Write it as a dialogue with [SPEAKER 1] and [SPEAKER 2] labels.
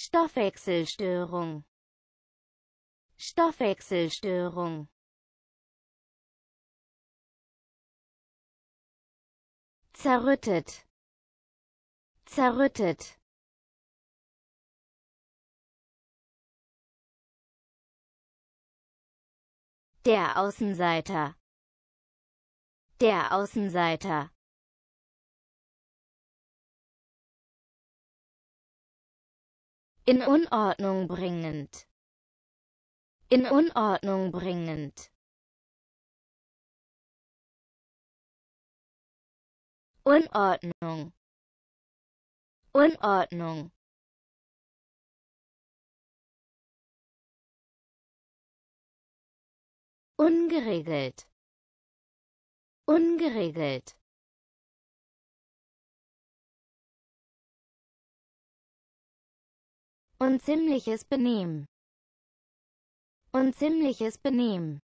[SPEAKER 1] Stoffwechselstörung Stoffwechselstörung zerrüttet zerrüttet Der Außenseiter. Der Außenseiter. in Unordnung bringend, in Unordnung bringend. Unordnung, Unordnung. Ungeregelt, ungeregelt. und ziemliches Benehmen und ziemliches Benehmen